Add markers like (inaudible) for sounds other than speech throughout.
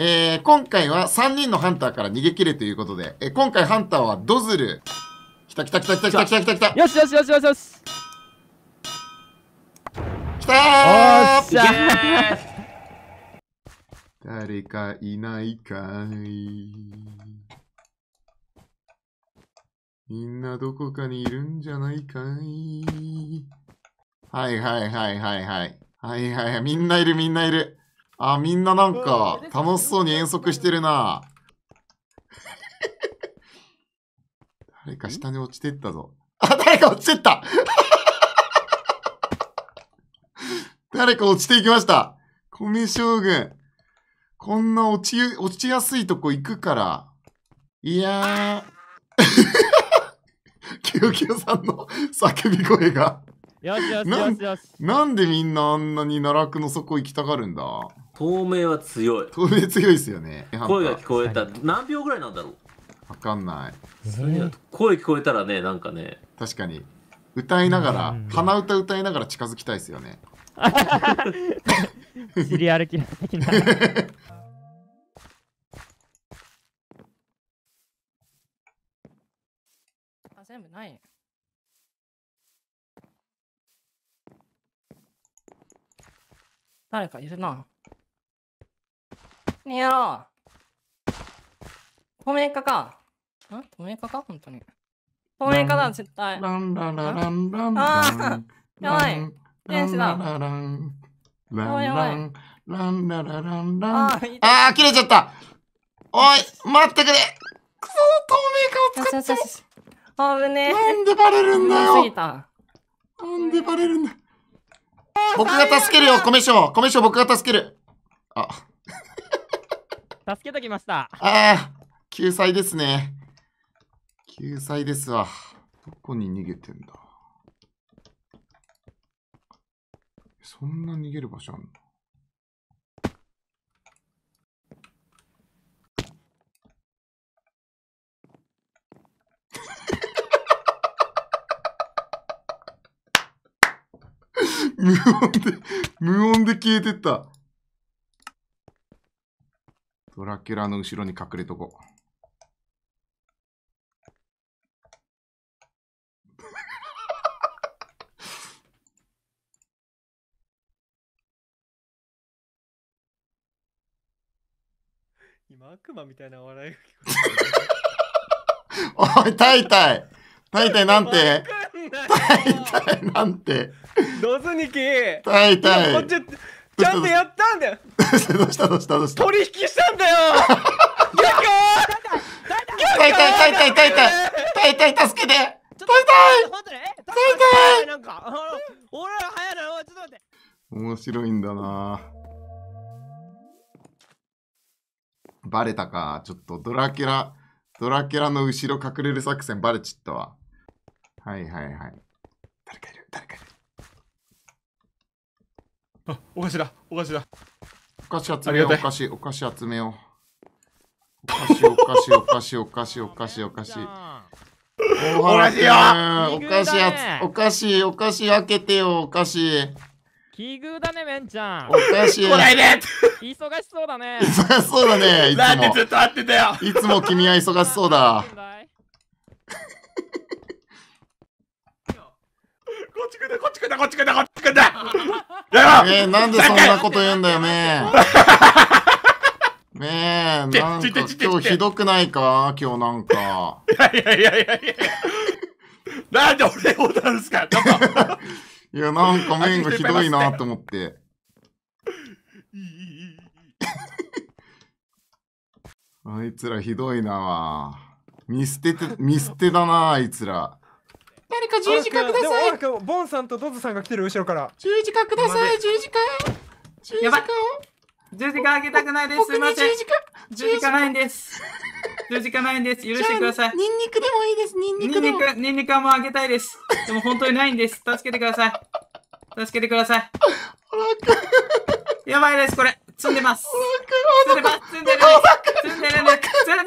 えー、今回は3人のハンターから逃げ切れということで、えー、今回ハンターはドズル。来た来た来た来た来た来た来た来た。よしよしよしよしよし。来たーっしゃ (laughs) 誰かいないかいみんなどこかにいるんじゃないかいはいはいはいはいはい。はいはいはい。みんないるみんないる。あ、みんななんか楽しそうに遠足してるな。誰か下に落ちてったぞ。あ、誰か落ちてった (laughs) 誰か落ちていきました。米将軍。こんな落ち、落ちやすいとこ行くから。いやー。(laughs) キヨキヨさんの (laughs) 叫び声がよしよしよしよし。なんでみんなあんなに奈落の底行きたがるんだ透明は強い透明強いですよね声が聞こえた何秒ぐらいなんだろうわかんない、声聞こえたらねなんかね確かに歌いながら鼻歌歌いながら近づきたいですよね知り歩き的なあ全部ない誰かいるなねえやろ透明化か。ん透明化か本当に。透明化だ、絶対。ランランランランランラン。やばい。天使だ。ランランランランランランラン。あー、切れちゃったおい、待ってくれくそ、透明化を作ってあぶねなんでバレるんだよなんでバレるんだ僕が助けるよ、メショウ、僕が助ける。あ。助けときました。ああ、救済ですね。救済ですわ。どこに逃げてんだそんな逃げる場所あんの (laughs) 無音で、無音で消えてった。ドラキュラの後ろに隠れとこう。今悪魔みたいな笑いが聞こえおいタイタイタイタイなんてタイタイなんてドズニキタイタイちゃんとやったんだよ。(laughs) どうしたどうしたどうした。取引したんだよ。痛い痛い痛い痛い痛い痛い痛い助けて。痛い痛い。痛い痛い。なんか俺ら早いなちょっと待って。面白いんだな。バレたか。ちょっとドラキュラ、ドラキュラの後ろ隠れる作戦バレちったわ。はいはいはい。誰かいる、誰かいる。あ、お菓子だ、お菓子だ。お菓子集めよう、お菓子、お菓子集めよう。お菓子、お菓子、お菓子、お菓子、お菓子、お菓子。お菓子よお菓子やつ、お菓子、お菓子開けてよ、お菓子。奇遇だね、めんちゃん。おかしい。来ないお忙しそうだね。(laughs) 忙しそうだね。いつも。なんでずっと会ってたよ。いつも君は忙しそうだ。(laughs) こっち来んだ、こっち来んだ、こっち来んだ、こっち来んだ、こっくんだやろえー、なんでそんなこと言うんだよね。ねえ、なんか今日ひどくないか今日なんか。いやいやいやいやいや。なんで俺をなるんすかいや、なんか面がひどいなと思って。あいつらひどいな見捨てて、見捨てだなあいつら。誰か十字架くださいでもボンさんとドズさんが来てる後ろから十字架ください十字架十字架十字架あげたくないですすみません十字架ないんです十字架ないんです許してくださいニンニクでもいいですニンニクでもニンニクはもあげたいですでも本当にないんです助けてください助けてくださいやばいですこれ積んでます。積んでます。積んでる積んでる積んでるや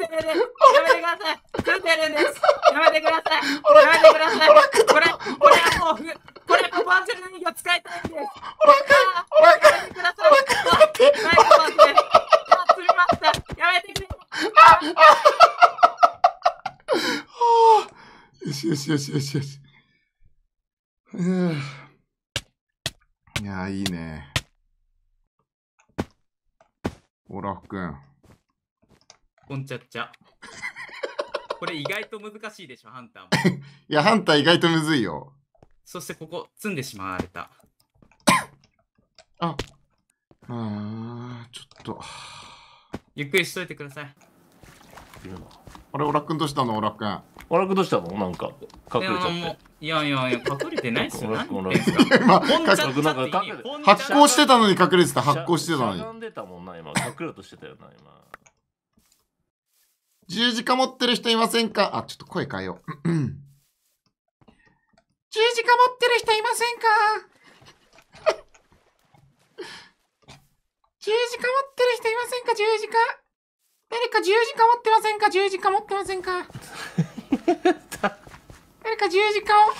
めてください。積んでるんです。やめてください。やめてください。これ、これはもう、これバーチャルの人形使いたいんです。おらかおらかやめてください。はあ、積みました。やめてくい。よしよしよしよしよし。こんちゃっちゃ。これ意外と難しいでしょ、ハンターも。(laughs) いや、ハンター意外とむずいよ。そしてここ、積んでしまわれた。あ、うーん、ちょっと。ゆっくりしといてください。あれ、オラ君どうしたの、オラ君。オラ君どうしたのなんか、隠れちゃって。いやいやいや、隠れてないっすよ。オラオラ発行してたのに隠れてた、発行してたのに。しゃがんでたもんな、今。隠れようとしてたよな、今。十字架持ってる人いませんかあ、ちょっと声変えよう。(clears throat) 十字架持ってる人いませんか (laughs) 十字架持ってる人いませんか十字架。誰か十字架持ってませんか十字架持ってませんか (laughs) 誰か十字架を。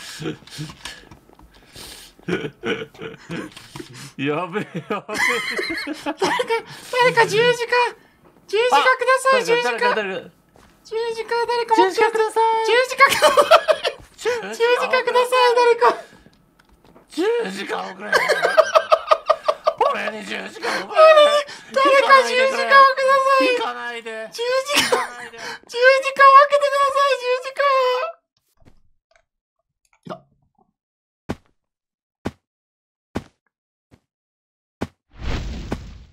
(laughs) やべえやべえ誰か、誰か十字架。十字架ください十字架十字架誰か十字架ください十字架十字架ください誰か十字架をくれ俺に十字架をくれ誰か十字架をください行かないで十字架十字架を開けてください十字架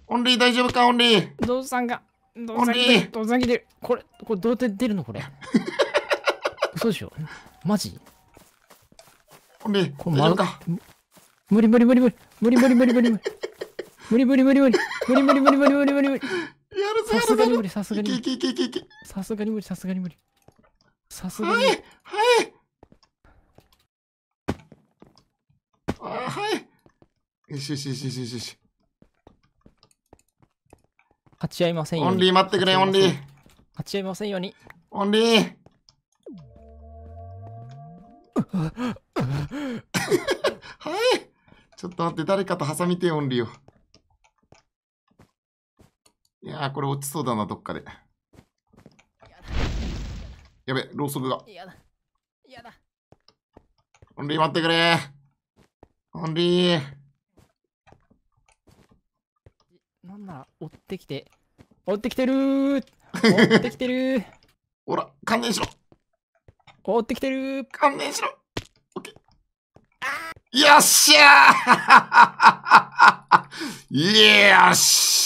オンリー大丈夫かオンリーゾウさんがどんギ出る。ド出る。これ、これどうやって出るのこれ。(laughs) 嘘でしょマジこれ、これま無理無理無理無理無理無理無理無理無理無理無理無理無理無理無理無理無理無理無理さすがに無理さすがに無理さすがに無理さすがに無理はいはいよしよしよしよしち合いませんように。オンリー待ってくれ、オンリー。立ち合いませんように。オンリー。はい。ちょっと待って、誰かと挟みて、オンリーを。いやー、これ落ちそうだな、どっかで。やべ、ろうそくが。やだ。やだ。オンリー待ってくれオンリーなんなら追ってきて追ってきてるー追ってきてるーほら、観念しろ追ってきてるー観念しろオッケーよっしゃー (laughs) よし